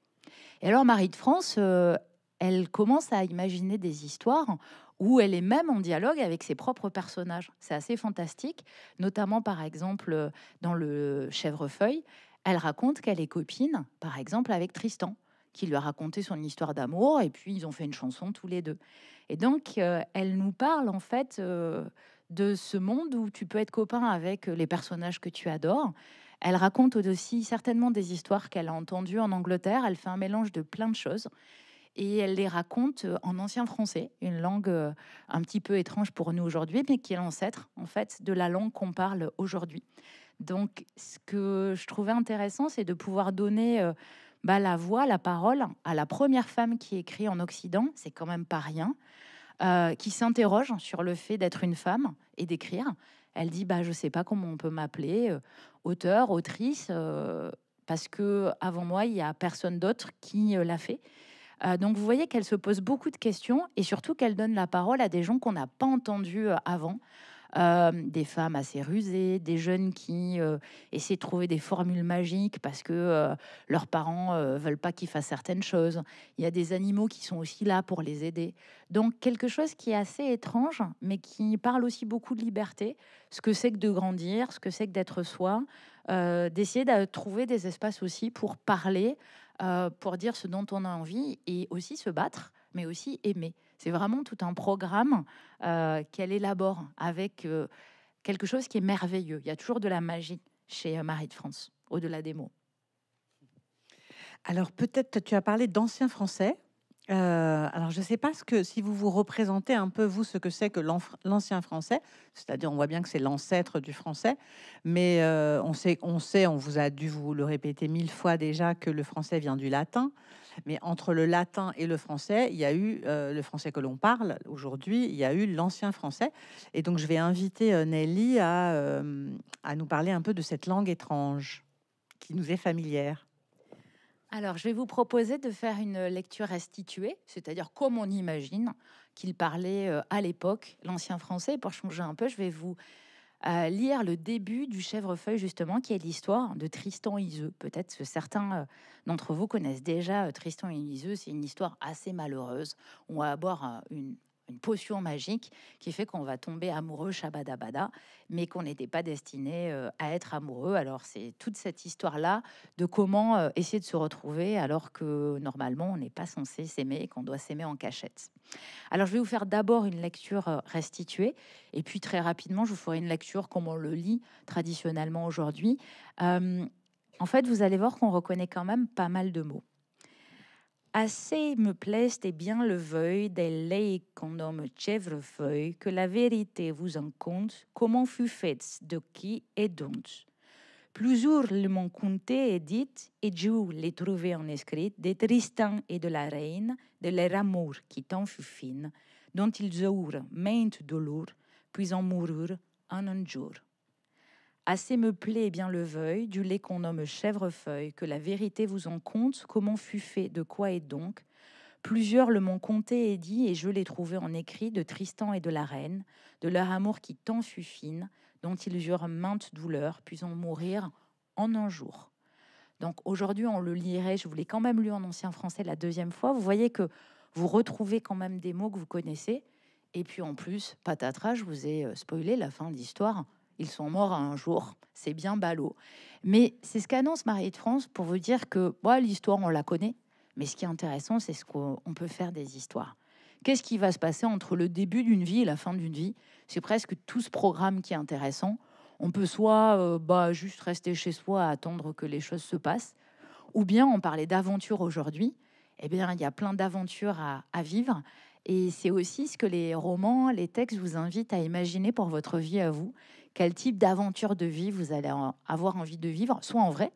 Et alors Marie de France, euh, elle commence à imaginer des histoires où elle est même en dialogue avec ses propres personnages. C'est assez fantastique, notamment par exemple euh, dans le Chèvrefeuille, elle raconte qu'elle est copine, par exemple avec Tristan, qui lui a raconté son histoire d'amour, et puis ils ont fait une chanson tous les deux. Et donc euh, elle nous parle en fait de ce monde où tu peux être copain avec les personnages que tu adores, elle raconte aussi certainement des histoires qu'elle a entendues en Angleterre. Elle fait un mélange de plein de choses et elle les raconte euh, en ancien français, une langue euh, un petit peu étrange pour nous aujourd'hui, mais qui est l'ancêtre en fait de la langue qu'on parle aujourd'hui. Donc, ce que je trouvais intéressant, c'est de pouvoir donner euh, bah, la voix, la parole à la première femme qui écrit en Occident. C'est quand même pas rien. qui s'interroge sur le fait d'être une femme et d'écrire, elle dit bah je sais pas comment on peut m'appeler euh, auteur, autrice euh, parce que avant moi il y a personne d'autre qui euh, l'a fait. donc vous voyez qu'elle se pose beaucoup de questions et surtout qu'elle donne la parole à des gens qu'on n'a pas entendus avant. Euh, des femmes assez rusées, des jeunes qui euh, essaient de trouver des formules magiques parce que euh, leurs parents veulent pas qu'ils fassent certaines choses. Il y a des animaux qui sont aussi là pour les aider. Donc quelque chose qui est assez étrange, mais qui parle aussi beaucoup de liberté, ce que c'est que de grandir, ce que c'est que d'être soi, d'essayer de trouver des espaces aussi pour parler, pour dire ce dont on a envie et aussi se battre mais aussi aimer. C'est vraiment tout un programme euh, qu'elle élabore avec euh, quelque chose qui est merveilleux. Il y a toujours de la magie chez euh, Marie de France, au-delà des mots. Alors peut-être tu as parlé d'anciens français. Euh, alors, je ne sais pas ce que, si vous vous représentez un peu, vous, ce que c'est que l'ancien français, c'est-à-dire on voit bien que c'est l'ancêtre du français, mais euh, on, sait, on sait, on vous a dû vous le répéter mille fois déjà, que le français vient du latin, mais entre le latin et le français, il y a eu euh, le français que l'on parle aujourd'hui, il y a eu l'ancien français. Et donc, je vais inviter Nelly à nous parler un peu de cette langue étrange qui nous est familière. Alors, je vais vous proposer de faire une lecture restituée, c'est-à-dire comme on imagine qu'il parlait euh, à l'époque l'ancien français. Pour changer un peu, je vais vous euh, lire le début du Chèvrefeuille, justement, qui est l'histoire de Tristan Iseux. Peut-être que certains euh, d'entre vous connaissent déjà Tristan et Iseux. C'est une histoire assez malheureuse. On va avoir une, une potion magique qui fait qu'on va tomber amoureux bada mais qu'on n'était pas destiné euh, à être amoureux. Alors c'est toute cette histoire-là de comment euh, essayer de se retrouver alors que normalement on n'est pas censé s'aimer et qu'on doit s'aimer en cachette. Alors je vais vous faire d'abord une lecture euh, restituée et puis très rapidement je vous ferai une lecture comme on le lit traditionnellement aujourd'hui. en fait vous allez voir qu'on reconnaît quand même pas mal de mots. Assez me plaisent et bien le veuille des laïcs qu'on nomme chèvrefeuille, que la vérité vous en compte, comment fut faite, de qui et dont. Plusieurs le m'ont conté et dit, et Dieu les trouvé en écrit, des Tristan et de la reine, de leur amour qui tant fut fine, dont ils eurent maintes douleurs, puis en moururent en un jour. Assez me plaît et eh bien le veuille, du lait qu'on nomme chèvrefeuille, que la vérité vous en compte, comment fut fait, de quoi et donc. Plusieurs le m'ont conté et dit, et je l'ai trouvé en écrit, de Tristan et de la reine, de leur amour qui tant fut fine, dont ils eurent maintes douleur puis en mourir en un jour. Donc aujourd'hui, on le lirait, je vous l'ai quand même lu en ancien français la deuxième fois. Vous voyez que vous retrouvez quand même des mots que vous connaissez. Et puis en plus, patatras, je vous ai euh, spoilé la fin de l'histoire. Ils sont morts à un jour. C'est bien ballot. Mais c'est ce qu'annonce Marie de France pour vous dire que l'histoire, on la connaît. Mais ce qui est intéressant, c'est ce qu'on peut faire des histoires. Qu'est-ce qui va se passer entre le début d'une vie et la fin d'une vie C'est presque tout ce programme qui est intéressant. On peut soit euh, bah, juste rester chez soi, attendre que les choses se passent, ou bien on parlait d'aventure aujourd'hui. Eh bien, il y a plein d'aventures à, vivre et c'est aussi ce que les romans, les textes vous invitent à imaginer pour votre vie à vous. Quel type d'aventure de vie vous allez avoir envie de vivre, soit en vrai,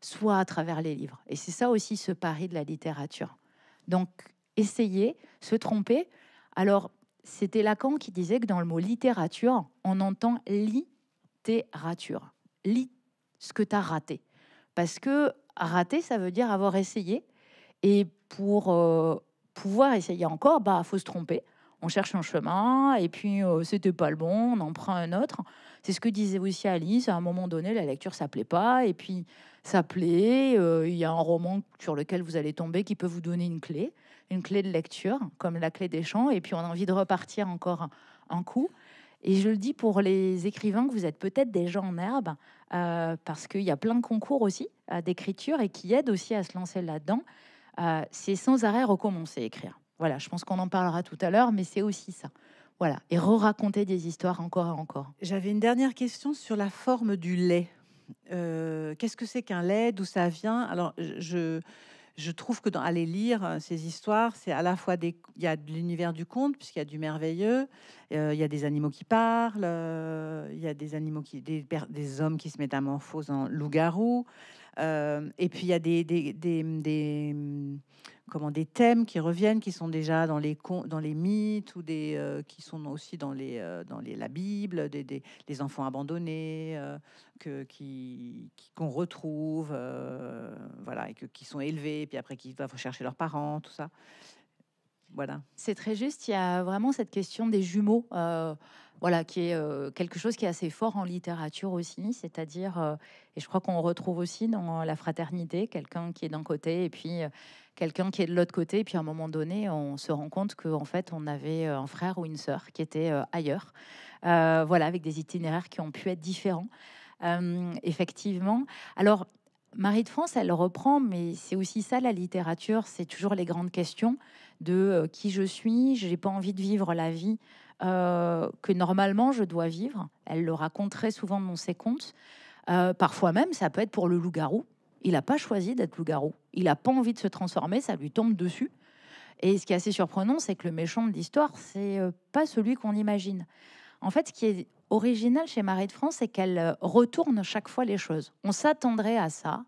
soit à travers les livres. Et c'est ça aussi ce pari de la littérature. Donc, essayer, se tromper. Alors, c'était Lacan qui disait que dans le mot littérature, on entend littérature. Lit, ce que tu as raté. Parce que rater, ça veut dire avoir essayé. Et pour euh, pouvoir essayer encore, bah faut se tromper. On cherche un chemin et puis euh, c'était pas le bon, on en prend un autre. C'est ce que disait aussi Alice. À un moment donné, la lecture ça plaît pas et puis ça plaît. Euh, il y a un roman sur lequel vous allez tomber qui peut vous donner une clé, une clé de lecture comme la clé des champs. Et puis on a envie de repartir encore un coup. Et je le dis pour les écrivains que vous êtes peut-être des gens en herbe, euh, parce qu'il y a plein de concours aussi d'écriture et qui aident aussi à se lancer là-dedans. Euh, c'est sans arrêt recommencer à écrire. Voilà, je pense qu'on en parlera tout à l'heure, mais c'est aussi ça. Voilà, et re-raconter des histoires encore et encore. J'avais une dernière question sur la forme du lait. Euh, qu'est-ce que c'est qu'un lait D'où ça vient Alors, je, trouve que dans aller lire euh, ces histoires, c'est à la fois des, y a de l'univers du conte puisqu'il y a du merveilleux, il y a des animaux qui parlent, il y a des animaux qui, des, des hommes qui se métamorphosent en loup-garou, euh, et puis il y a des, des, des, comment des thèmes qui reviennent, qui sont déjà dans les dans les mythes ou des euh, qui sont aussi dans les euh, dans les la Bible, des, des les enfants abandonnés que qui qu'on retrouve, voilà, et que, qui sont élevés, et puis après qui doivent chercher leurs parents, tout ça. Voilà. C'est très juste. Il y a vraiment cette question des jumeaux voilà, qui est euh, quelque chose qui est assez fort en littérature aussi, c'est-à-dire, euh, et je crois qu'on retrouve aussi dans la fraternité, quelqu'un qui est d'un côté et puis euh, quelqu'un qui est de l'autre côté, et puis à un moment donné, on se rend compte qu'en fait, on avait un frère ou une sœur qui était ailleurs, voilà, avec des itinéraires qui ont pu être différents, effectivement. Alors, Marie de France, elle reprend, mais c'est aussi ça la littérature, c'est toujours les grandes questions de qui je suis, n'ai pas envie de vivre la vie euh, que normalement je dois vivre. Elle le raconte très souvent dans ses contes. Euh, parfois même, ça peut être pour le loup-garou. Il n'a pas choisi d'être loup-garou. Il n'a pas envie de se transformer, ça lui tombe dessus. Et ce qui est assez surprenant, c'est que le méchant de l'histoire, c'est euh, pas celui qu'on imagine. En fait, ce qui est original chez Marie de France, c'est qu'elle retourne chaque fois les choses. On s'attendrait à ça,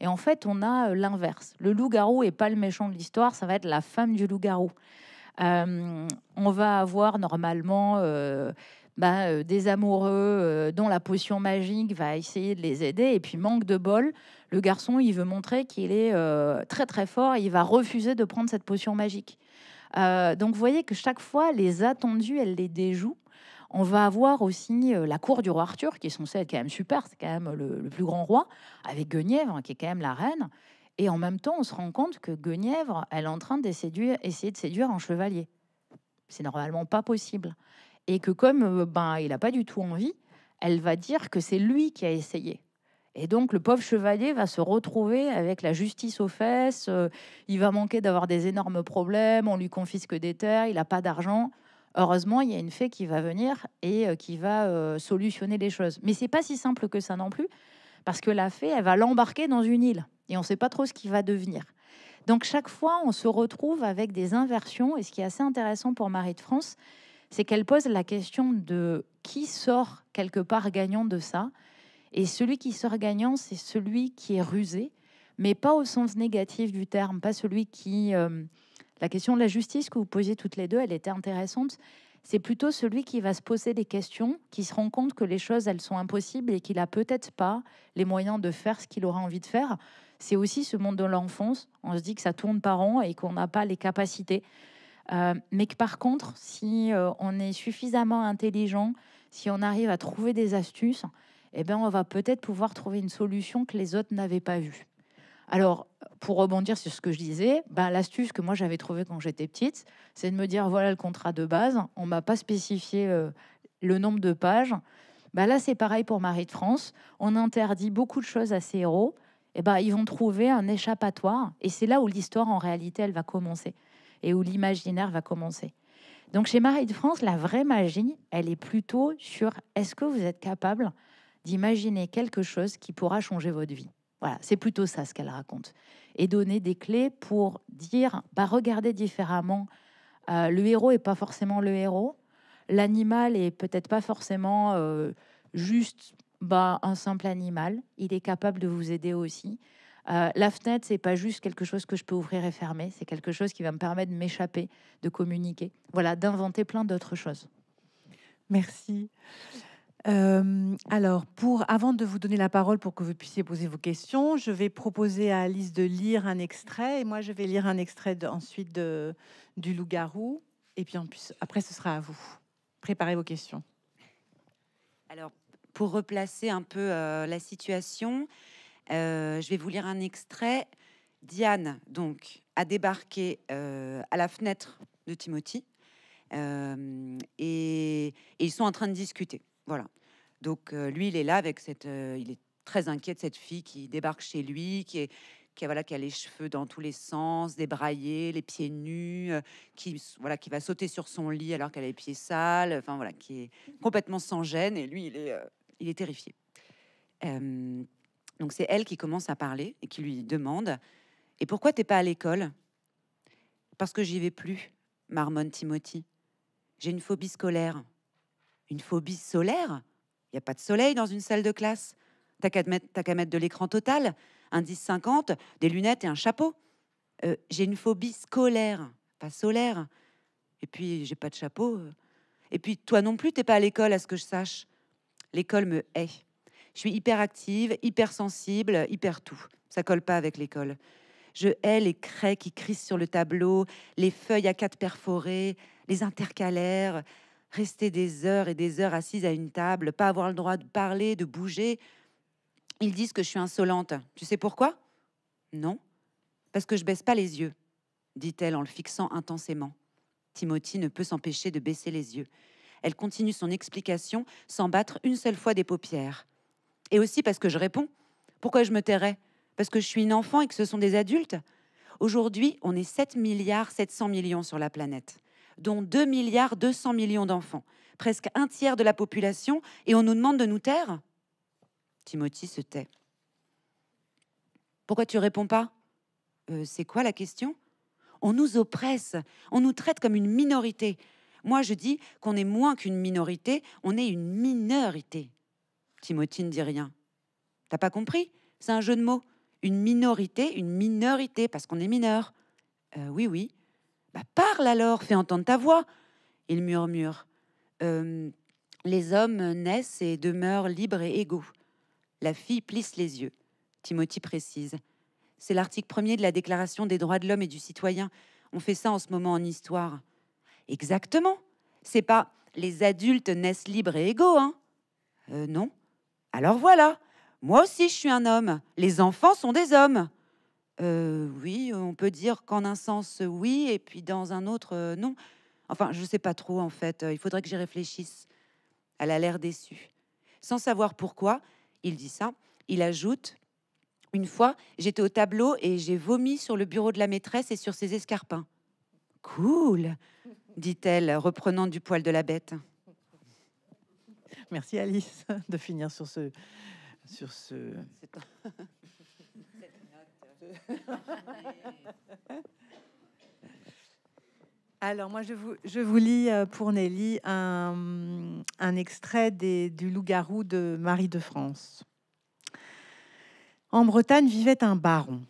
et en fait, on a l'inverse. Le loup-garou n'est pas le méchant de l'histoire, ça va être la femme du loup-garou. Euh, on va avoir normalement euh, bah, euh, des amoureux dont la potion magique va essayer de les aider. Et puis, manque de bol, le garçon, il veut montrer qu'il est très très fort et il va refuser de prendre cette potion magique. donc vous voyez que chaque fois, les attendus, elle les déjoue. On va avoir aussi la cour du roi Arthur, qui est censée être quand même super, c'est quand même le, plus grand roi, avec Guenièvre, hein, qui est quand même la reine. Et en même temps, on se rend compte que Guenièvre, elle est en train d'essayer de séduire un chevalier. C'est normalement pas possible. Et que comme euh, ben, il n'a pas du tout envie, elle va dire que c'est lui qui a essayé. Et donc le pauvre chevalier va se retrouver avec la justice aux fesses, euh, il va manquer d'avoir des énormes problèmes, on lui confisque des terres, il n'a pas d'argent. Heureusement, il y a une fée qui va venir et euh, qui va solutionner les choses. Mais c'est pas si simple que ça non plus, parce que la fée, elle va l'embarquer dans une île et on ne sait pas trop ce qui va devenir. Donc chaque fois, on se retrouve avec des inversions et ce qui est assez intéressant pour Marie de France, c'est qu'elle pose la question de qui sort quelque part gagnant de ça. Et celui qui sort gagnant, c'est celui qui est rusé, mais pas au sens négatif du terme, pas celui qui... Euh, la question de la justice que vous posiez toutes les deux, elle était intéressante c'est plutôt celui qui va se poser des questions, qui se rend compte que les choses, elles sont impossibles et qu'il a peut-être pas les moyens de faire ce qu'il aura envie de faire. C'est aussi ce monde de l'enfance. On se dit que ça tourne par rond et qu'on n'a pas les capacités. Euh, mais que par contre, si euh, on est suffisamment intelligent, si on arrive à trouver des astuces, eh bien, on va peut-être pouvoir trouver une solution que les autres n'avaient pas vue. Alors, pour rebondir sur ce que je disais, bah, l'astuce que moi j'avais trouvée quand j'étais petite, c'est de me dire voilà le contrat de base, on m'a pas spécifié euh, le nombre de pages. Bah, là, c'est pareil pour Marie de France, on interdit beaucoup de choses à ses héros, et ben ils vont trouver un échappatoire, et c'est là où l'histoire en réalité elle va commencer, et où l'imaginaire va commencer. Donc chez Marie de France, la vraie magie, elle est plutôt sur est-ce que vous êtes capable d'imaginer quelque chose qui pourra changer votre vie voilà, c'est plutôt ça ce qu'elle raconte. Et donner des clés pour dire, bah, regardez différemment, euh, le héros n'est pas forcément le héros, l'animal est peut-être pas forcément euh, juste bah, un simple animal, il est capable de vous aider aussi. Euh, la fenêtre, c'est pas juste quelque chose que je peux ouvrir et fermer, c'est quelque chose qui va me permettre de m'échapper, de communiquer, voilà, d'inventer plein d'autres choses. Merci. Euh, alors, avant de vous donner la parole pour que vous puissiez poser vos questions, je vais proposer à Alice de lire un extrait et moi je vais lire un extrait ensuite de, du Loup-garou. Et puis après, ce sera à vous. Préparez vos questions. Alors, pour replacer un peu euh, la situation, euh, je vais vous lire un extrait. Diane, donc, a débarqué à la fenêtre de Timothy et ils sont en train de discuter. Voilà. Donc euh, lui, il est là avec cette, euh, il est très inquiet de cette fille qui débarque chez lui, qui voilà, qui a les cheveux dans tous les sens, débraillés, les pieds nus, euh, qui voilà, qui va sauter sur son lit alors qu'elle a les pieds sales, enfin voilà, qui est complètement sans gêne. Et lui, il est, il est terrifié. donc c'est elle qui commence à parler et qui lui demande et pourquoi t'es pas à l'école Parce que j'y vais plus, marmonne Timothy. J'ai une phobie scolaire. Une phobie solaire Il n'y a pas de soleil dans une salle de classe. T'as qu'à mettre, de l'écran total, un 10-50, des lunettes et un chapeau. Euh, j'ai une phobie scolaire, pas solaire. Et puis, j'ai pas de chapeau. Euh. Et puis, toi non plus, t'es pas à l'école, à ce que je sache. L'école me hait. Je suis hyperactive, hypersensible, hyper tout. Ça colle pas avec l'école. Je hais les craies qui crissent sur le tableau, les feuilles à quatre perforées, les intercalaires, rester des heures et des heures assise à une table, pas avoir le droit de parler, de bouger. Ils disent que je suis insolente. Tu sais pourquoi Non, parce que je baisse pas les yeux, dit-elle en le fixant intensément. Timothy ne peut s'empêcher de baisser les yeux. Elle continue son explication sans battre une seule fois des paupières. Et aussi parce que je réponds. Pourquoi je me tairais Parce que je suis une enfant et que ce sont des adultes Aujourd'hui, on est 7 milliards millions sur la planète dont 2 milliards 200 millions d'enfants, presque un tiers de la population, et on nous demande de nous taire Timothy se tait. Pourquoi tu réponds pas euh, C'est quoi la question On nous oppresse, on nous traite comme une minorité. Moi, je dis qu'on est moins qu'une minorité, on est une minorité. Timothy ne dit rien. T'as pas compris C'est un jeu de mots. Une minorité, une minorité, parce qu'on est mineur. Euh, oui, oui, bah, parle alors, fais entendre ta voix. Il murmure. Euh, les hommes naissent et demeurent libres et égaux. La fille plisse les yeux. Timothy précise. C'est l'article premier de la Déclaration des droits de l'homme et du citoyen. On fait ça en ce moment en histoire. Exactement. C'est pas les adultes naissent libres et égaux, hein euh, Non. Alors voilà. Moi aussi, je suis un homme. Les enfants sont des hommes. Euh, oui, on peut dire qu'en un sens, euh, oui, et puis dans un autre, euh, non. Enfin, je ne sais pas trop, en fait. Il faudrait que j'y réfléchisse. Elle a l'air déçue. Sans savoir pourquoi, il dit ça. Il ajoute Une fois, j'étais au tableau et j'ai vomi sur le bureau de la maîtresse et sur ses escarpins. Cool dit-elle, reprenant du poil de la bête. Merci Alice de finir sur ce. Sur ce... Alors moi, je vous, lis euh, pour Nelly un, extrait du Loup-garou de Marie de France. En Bretagne vivait un baron.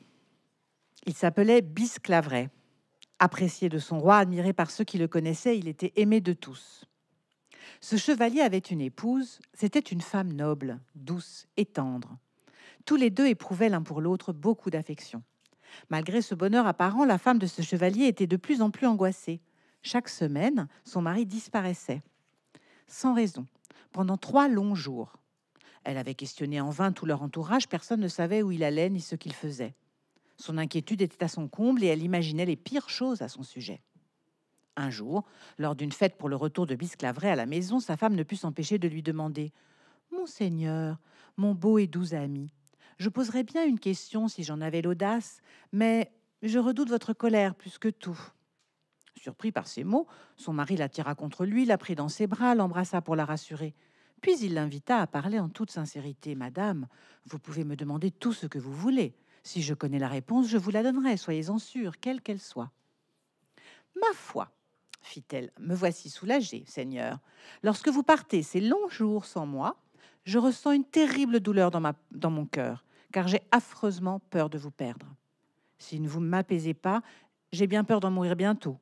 Il s'appelait Bisclaveret. Apprécié de son roi, admiré par ceux qui le connaissaient, il était aimé de tous. Ce chevalier avait une épouse, c'était une femme noble, douce et tendre tous les deux éprouvaient l'un pour l'autre beaucoup d'affection. Malgré ce bonheur apparent, la femme de ce chevalier était de plus en plus angoissée. Chaque semaine, son mari disparaissait. Sans raison, pendant trois longs jours. Elle avait questionné en vain tout leur entourage, personne ne savait où il allait ni ce qu'il faisait. Son inquiétude était à son comble et elle imaginait les pires choses à son sujet. Un jour, lors d'une fête pour le retour de Bisclaveret à la maison, sa femme ne put s'empêcher de lui demander Monseigneur, mon beau et doux ami, je poserais bien une question si j'en avais l'audace, mais je redoute votre colère plus que tout. Surpris par ces mots, son mari l'attira contre lui, la prit dans ses bras, l'embrassa pour la rassurer. Puis il l'invita à parler en toute sincérité. Madame, vous pouvez me demander tout ce que vous voulez. Si je connais la réponse, je vous la donnerai, soyez-en sûre, quelle qu'elle soit. Ma foi, fit-elle, me voici soulagée, Seigneur. Lorsque vous partez ces longs jours sans moi, je ressens une terrible douleur dans, ma, dans mon cœur car j'ai affreusement peur de vous perdre. Si ne vous m'apaisez pas, j'ai bien peur d'en mourir bientôt.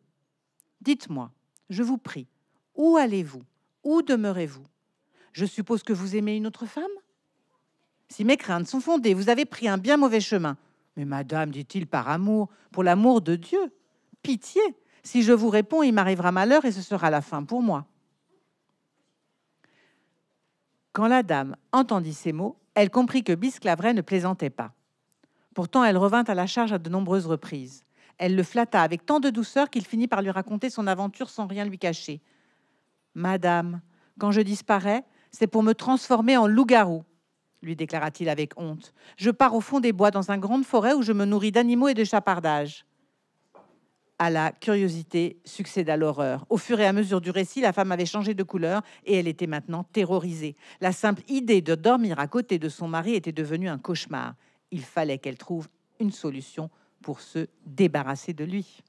Dites-moi, je vous prie, où allez-vous Où demeurez-vous Je suppose que vous aimez une autre femme Si mes craintes sont fondées, vous avez pris un bien mauvais chemin. Mais madame, dit-il, par amour, pour l'amour de Dieu, pitié, si je vous réponds, il m'arrivera malheur et ce sera la fin pour moi. Quand la dame entendit ces mots, elle comprit que Bisclaveret ne plaisantait pas. Pourtant, elle revint à la charge à de nombreuses reprises. Elle le flatta avec tant de douceur qu'il finit par lui raconter son aventure sans rien lui cacher. Madame, quand je disparais, c'est pour me transformer en loup-garou, lui déclara-t-il avec honte. Je pars au fond des bois dans une grande forêt où je me nourris d'animaux et de chapardages à la curiosité succéda l'horreur. Au fur et à mesure du récit, la femme avait changé de couleur et elle était maintenant terrorisée. La simple idée de dormir à côté de son mari était devenue un cauchemar. Il fallait qu'elle trouve une solution pour se débarrasser de lui.